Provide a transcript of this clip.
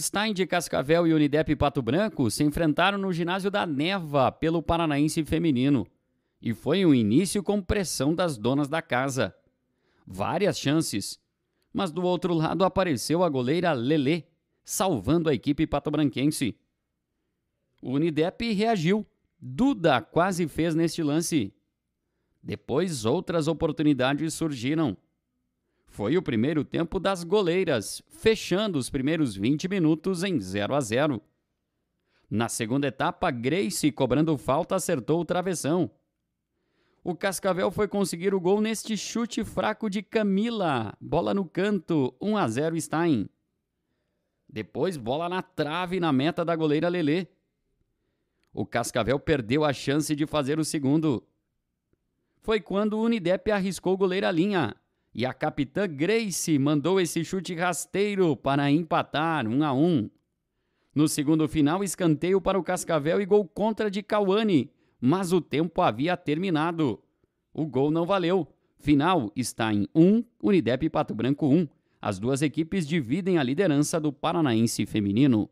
Stein de Cascavel e Unidep Pato Branco se enfrentaram no ginásio da Neva pelo Paranaense Feminino. E foi um início com pressão das donas da casa. Várias chances. Mas do outro lado apareceu a goleira Lele, salvando a equipe patobranquense. O Unidep reagiu. Duda quase fez neste lance. Depois outras oportunidades surgiram. Foi o primeiro tempo das goleiras, fechando os primeiros 20 minutos em 0 a 0. Na segunda etapa, Grace, cobrando falta, acertou o travessão. O Cascavel foi conseguir o gol neste chute fraco de Camila. Bola no canto, 1 a 0 Stein. Depois, bola na trave na meta da goleira Lelê. O Cascavel perdeu a chance de fazer o segundo. Foi quando o Unidep arriscou goleira linha. E a capitã Grace mandou esse chute rasteiro para empatar 1 a 1. No segundo final, escanteio para o Cascavel e gol contra de Cauane, mas o tempo havia terminado. O gol não valeu. Final está em 1, Unidep Pato Branco 1. As duas equipes dividem a liderança do Paranaense feminino.